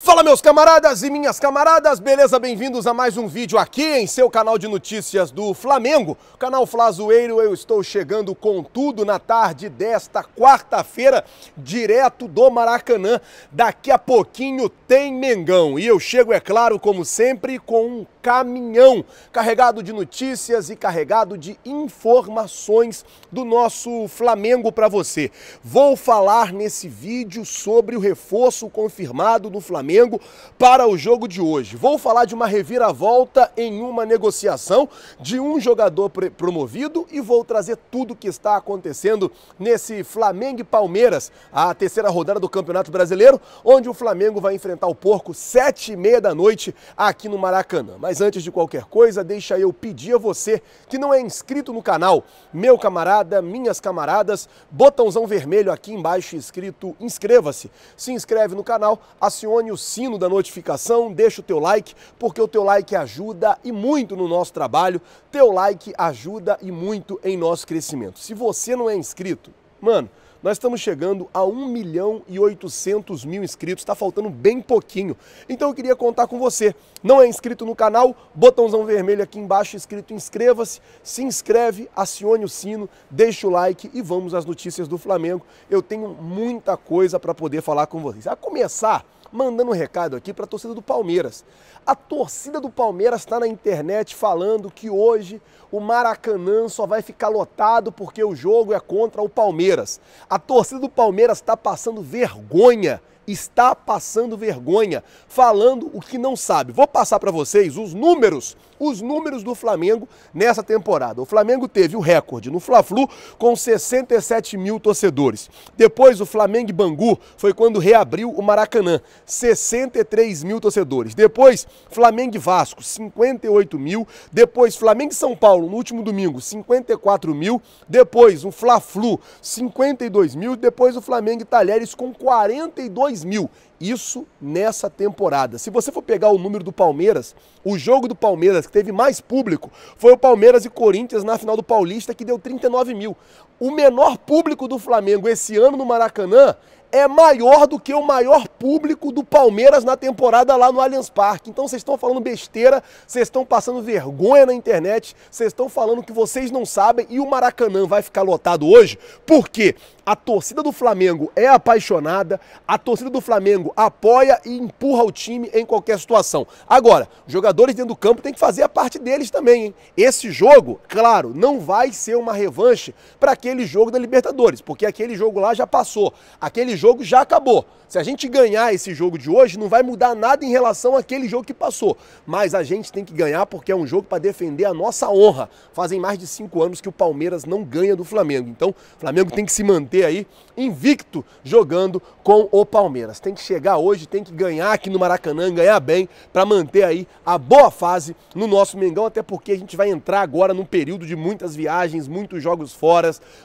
Fala meus camaradas e minhas camaradas, beleza? Bem-vindos a mais um vídeo aqui em seu canal de notícias do Flamengo, canal Flazoeiro. Eu estou chegando com tudo na tarde desta quarta-feira, direto do Maracanã. Daqui a pouquinho tem Mengão e eu chego, é claro, como sempre, com um caminhão carregado de notícias e carregado de informações do nosso Flamengo para você. Vou falar nesse vídeo sobre o reforço confirmado do Flamengo Flamengo para o jogo de hoje. Vou falar de uma reviravolta em uma negociação de um jogador promovido e vou trazer tudo o que está acontecendo nesse Flamengo e Palmeiras, a terceira rodada do Campeonato Brasileiro, onde o Flamengo vai enfrentar o Porco sete e meia da noite aqui no Maracanã. Mas antes de qualquer coisa, deixa eu pedir a você que não é inscrito no canal, meu camarada, minhas camaradas, botãozão vermelho aqui embaixo escrito inscreva-se. Se inscreve no canal, acione o sino da notificação, deixa o teu like, porque o teu like ajuda e muito no nosso trabalho. Teu like ajuda e muito em nosso crescimento. Se você não é inscrito, mano, nós estamos chegando a 1 milhão e 800 mil inscritos, está faltando bem pouquinho. Então eu queria contar com você. Não é inscrito no canal? Botãozão vermelho aqui embaixo escrito inscreva-se, se inscreve, acione o sino, deixa o like e vamos às notícias do Flamengo. Eu tenho muita coisa para poder falar com vocês. A começar mandando um recado aqui para a torcida do Palmeiras. A torcida do Palmeiras está na internet falando que hoje o Maracanã só vai ficar lotado porque o jogo é contra o Palmeiras. A torcida do Palmeiras está passando vergonha está passando vergonha, falando o que não sabe. Vou passar para vocês os números, os números do Flamengo nessa temporada. O Flamengo teve o recorde no Fla-Flu com 67 mil torcedores. Depois o Flamengo Bangu foi quando reabriu o Maracanã, 63 mil torcedores. Depois Flamengo Vasco, 58 mil. Depois Flamengo São Paulo no último domingo, 54 mil. Depois o Fla-Flu, 52 mil. Depois o Flamengo Talheres com 42 mil. Isso nessa temporada. Se você for pegar o número do Palmeiras, o jogo do Palmeiras que teve mais público foi o Palmeiras e Corinthians na final do Paulista, que deu 39 mil. O menor público do Flamengo esse ano no Maracanã é maior do que o maior público do Palmeiras na temporada lá no Allianz Parque. Então vocês estão falando besteira, vocês estão passando vergonha na internet, vocês estão falando que vocês não sabem e o Maracanã vai ficar lotado hoje porque a torcida do Flamengo é apaixonada, a torcida do Flamengo apoia e empurra o time em qualquer situação. Agora, os jogadores dentro do campo têm que fazer a parte deles também, hein? Esse jogo, claro, não vai ser uma revanche para aquele jogo da Libertadores, porque aquele jogo lá já passou. Aquele jogo já acabou. Se a gente ganhar esse jogo de hoje, não vai mudar nada em relação àquele jogo que passou. Mas a gente tem que ganhar porque é um jogo para defender a nossa honra. Fazem mais de cinco anos que o Palmeiras não ganha do Flamengo. Então, o Flamengo tem que se manter aí invicto jogando com o Palmeiras. Tem que chegar hoje, tem que ganhar aqui no Maracanã, ganhar bem para manter aí a boa fase no nosso Mengão, até porque a gente vai entrar agora num período de muitas viagens, muitos jogos fora,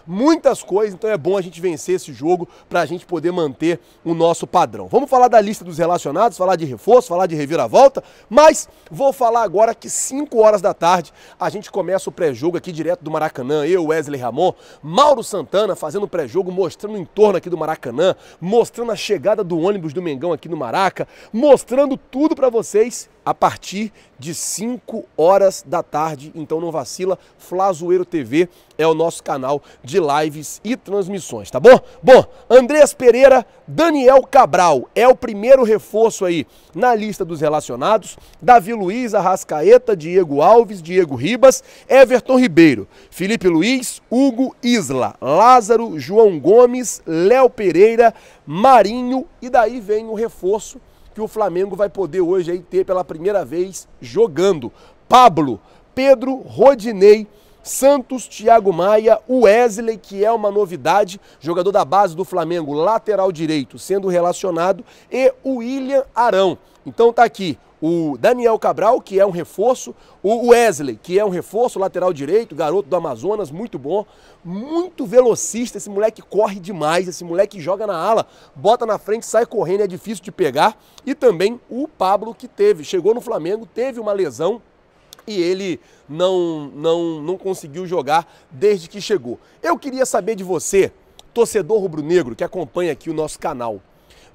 muitas coisas. Então é bom a gente vencer esse jogo para a gente poder poder manter o nosso padrão. Vamos falar da lista dos relacionados, falar de reforço, falar de reviravolta, mas vou falar agora que 5 horas da tarde a gente começa o pré-jogo aqui direto do Maracanã. Eu, Wesley Ramon, Mauro Santana fazendo o pré-jogo, mostrando o entorno aqui do Maracanã, mostrando a chegada do ônibus do Mengão aqui no Maraca, mostrando tudo para vocês a partir de 5 horas da tarde. Então não vacila, Flazoeiro TV é o nosso canal de lives e transmissões, tá bom? Bom, Andreas Pereira, Daniel Cabral é o primeiro reforço aí na lista dos relacionados. Davi Luiz, Arrascaeta, Diego Alves, Diego Ribas, Everton Ribeiro, Felipe Luiz, Hugo Isla, Lázaro, João Gomes, Léo Pereira, Marinho e daí vem o reforço que o Flamengo vai poder hoje aí ter pela primeira vez jogando. Pablo, Pedro, Rodinei Santos, Thiago Maia, Wesley, que é uma novidade, jogador da base do Flamengo, lateral direito, sendo relacionado, e o William Arão. Então tá aqui o Daniel Cabral, que é um reforço, o Wesley, que é um reforço, lateral direito, garoto do Amazonas, muito bom, muito velocista, esse moleque corre demais, esse moleque joga na ala, bota na frente, sai correndo, é difícil de pegar, e também o Pablo que teve, chegou no Flamengo, teve uma lesão e ele não, não, não conseguiu jogar desde que chegou. Eu queria saber de você, torcedor rubro-negro que acompanha aqui o nosso canal.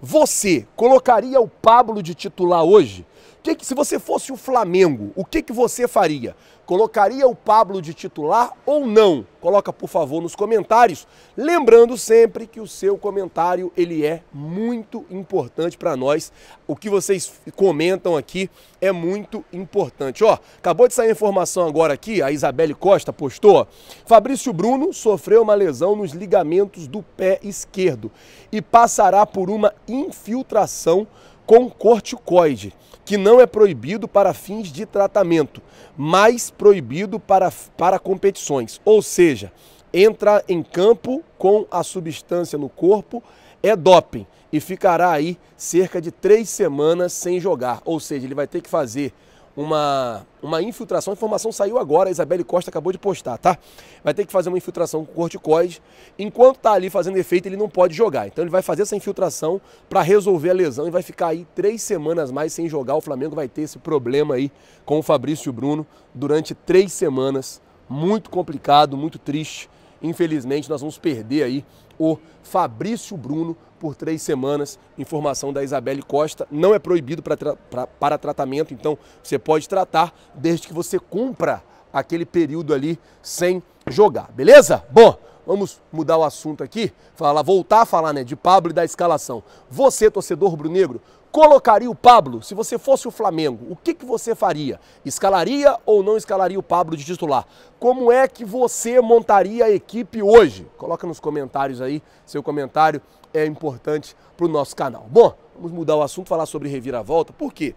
Você colocaria o Pablo de titular hoje? Que que, se você fosse o Flamengo, o que, que você faria? Colocaria o Pablo de titular ou não? Coloca, por favor, nos comentários. Lembrando sempre que o seu comentário ele é muito importante para nós. O que vocês comentam aqui é muito importante. Ó, acabou de sair a informação agora aqui, a Isabelle Costa postou. Fabrício Bruno sofreu uma lesão nos ligamentos do pé esquerdo e passará por uma infiltração com corticoide, que não é proibido para fins de tratamento, mas proibido para, para competições. Ou seja, entrar em campo com a substância no corpo é doping e ficará aí cerca de três semanas sem jogar. Ou seja, ele vai ter que fazer uma, uma infiltração. A informação saiu agora, a Isabelle Costa acabou de postar, tá? Vai ter que fazer uma infiltração com corticoide. Enquanto tá ali fazendo efeito, ele não pode jogar. Então ele vai fazer essa infiltração para resolver a lesão e vai ficar aí três semanas mais sem jogar. O Flamengo vai ter esse problema aí com o Fabrício Bruno durante três semanas. Muito complicado, muito triste Infelizmente, nós vamos perder aí o Fabrício Bruno por três semanas. Informação da Isabelle Costa. Não é proibido pra, pra, para tratamento, então você pode tratar desde que você cumpra aquele período ali sem jogar, beleza? Bom, vamos mudar o assunto aqui, falar, voltar a falar né, de Pablo e da escalação. Você, torcedor rubro-negro? colocaria o Pablo se você fosse o Flamengo? O que, que você faria? Escalaria ou não escalaria o Pablo de titular? Como é que você montaria a equipe hoje? Coloca nos comentários aí, seu comentário é importante para o nosso canal. Bom, vamos mudar o assunto, falar sobre reviravolta. Por quê?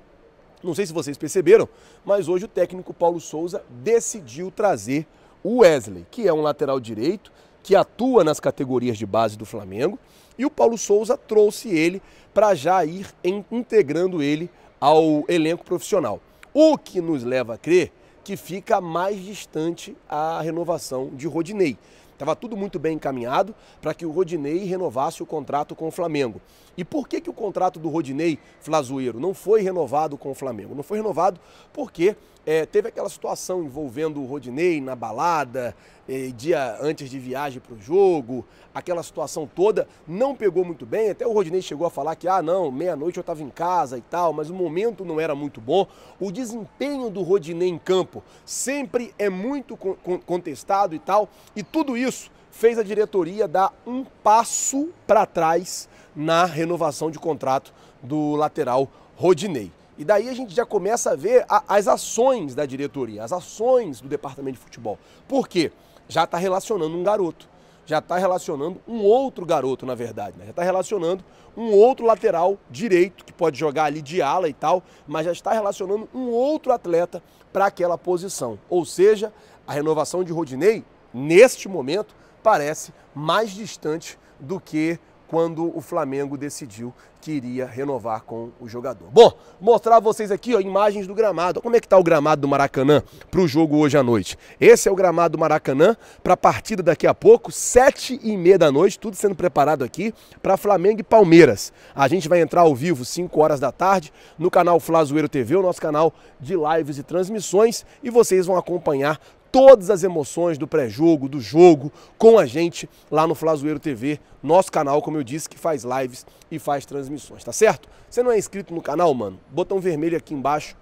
Não sei se vocês perceberam, mas hoje o técnico Paulo Souza decidiu trazer o Wesley, que é um lateral direito, que atua nas categorias de base do Flamengo, e o Paulo Souza trouxe ele para já ir integrando ele ao elenco profissional. O que nos leva a crer que fica mais distante a renovação de Rodinei. Estava tudo muito bem encaminhado para que o Rodinei renovasse o contrato com o Flamengo. E por que, que o contrato do Rodinei Flazueiro não foi renovado com o Flamengo? Não foi renovado porque é, teve aquela situação envolvendo o Rodinei na balada, é, dia antes de viagem para o jogo, aquela situação toda, não pegou muito bem. Até o Rodinei chegou a falar que, ah, não, meia-noite eu estava em casa e tal, mas o momento não era muito bom. O desempenho do Rodinei em campo sempre é muito con contestado e tal, e tudo isso fez a diretoria dar um passo para trás na renovação de contrato do lateral Rodinei. E daí a gente já começa a ver a, as ações da diretoria, as ações do departamento de futebol. Por quê? Já está relacionando um garoto, já está relacionando um outro garoto, na verdade, né? já está relacionando um outro lateral direito, que pode jogar ali de ala e tal, mas já está relacionando um outro atleta para aquela posição. Ou seja, a renovação de Rodinei, neste momento, parece mais distante do que quando o Flamengo decidiu que iria renovar com o jogador. Bom, mostrar a vocês aqui ó, imagens do gramado. como é que está o gramado do Maracanã para o jogo hoje à noite. Esse é o gramado do Maracanã para a partida daqui a pouco, sete e meia da noite, tudo sendo preparado aqui para Flamengo e Palmeiras. A gente vai entrar ao vivo 5 horas da tarde no canal Flazoeiro TV, o nosso canal de lives e transmissões, e vocês vão acompanhar todas as emoções do pré-jogo, do jogo, com a gente lá no Flazoeiro TV, nosso canal, como eu disse, que faz lives e faz transmissões, tá certo? Você não é inscrito no canal, mano? Botão vermelho aqui embaixo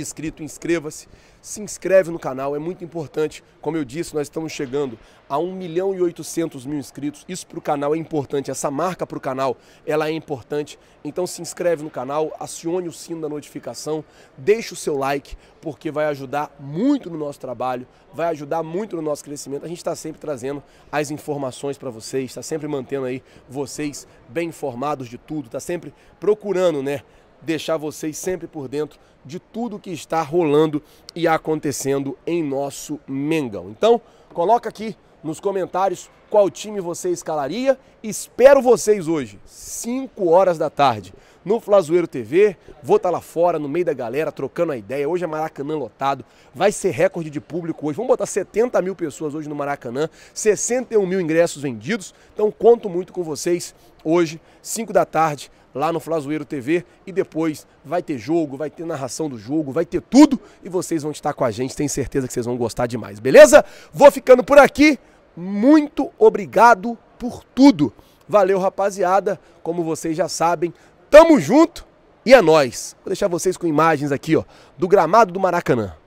inscrito, inscreva-se, se inscreve no canal, é muito importante. Como eu disse, nós estamos chegando a 1 milhão e 800 mil inscritos. Isso para o canal é importante, essa marca para o canal ela é importante. Então se inscreve no canal, acione o sino da notificação, deixe o seu like, porque vai ajudar muito no nosso trabalho, vai ajudar muito no nosso crescimento. A gente está sempre trazendo as informações para vocês, está sempre mantendo aí vocês bem informados de tudo, está sempre procurando, né? deixar vocês sempre por dentro de tudo que está rolando e acontecendo em nosso Mengão. Então, coloca aqui nos comentários qual time você escalaria. Espero vocês hoje, 5 horas da tarde, no Flazoeiro TV. Vou estar tá lá fora, no meio da galera, trocando a ideia. Hoje é Maracanã lotado, vai ser recorde de público hoje. Vamos botar 70 mil pessoas hoje no Maracanã, 61 mil ingressos vendidos. Então, conto muito com vocês hoje, 5 da tarde, lá no Flazoeiro TV e depois vai ter jogo, vai ter narração do jogo, vai ter tudo e vocês vão estar com a gente, tenho certeza que vocês vão gostar demais, beleza? Vou ficando por aqui. Muito obrigado por tudo. Valeu, rapaziada. Como vocês já sabem, tamo junto e é nós. Vou deixar vocês com imagens aqui, ó, do gramado do Maracanã.